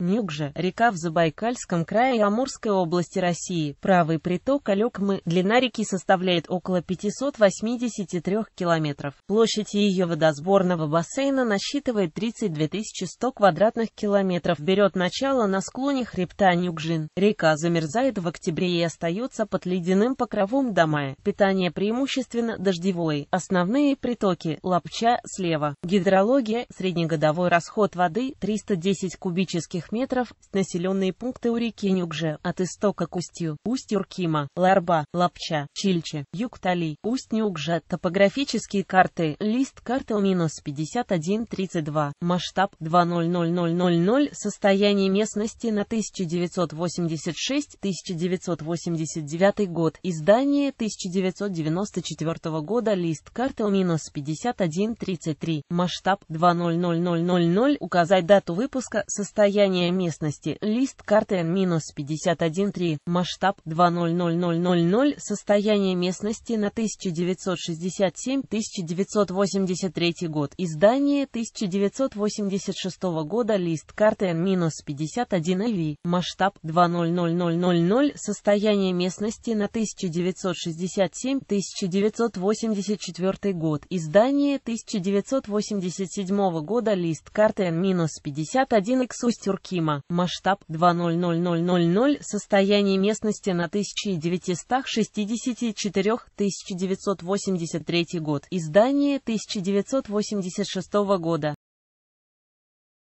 Нюкжа, река в Забайкальском крае Амурской области России, правый приток Алекмы, длина реки составляет около 583 километров. Площадь ее водосборного бассейна насчитывает 32 100 квадратных километров, берет начало на склоне хребта Нюкжин. Река замерзает в октябре и остается под ледяным покровом до мая. Питание преимущественно дождевое. Основные притоки – Лапча слева. Гидрология – среднегодовой расход воды 310 кубических квадратных метров, населенные пункты у реки Нюкже, от истока к устью, усть Юркима, Ларба, Лапча, Чильче, Юктали, усть Нюкже, топографические карты, лист карты у минус 5132, масштаб 200000, состояние местности на 1986-1989 год, издание 1994 года, лист карты у минус 5133, масштаб 200000, указать дату выпуска, состояние Описание местности. Лист карты N-513. Масштаб 200000. Состояние местности на 1967-1983 год. Издание 1986 года. Лист карты N-51AV. Масштаб 200000. Состояние местности на 1967-1984 год. Издание 1987 года. Лист карты N-51 X Устюрки Кима, масштаб 2.00000, состояние местности на 1964 1983 год, издание 1986 года.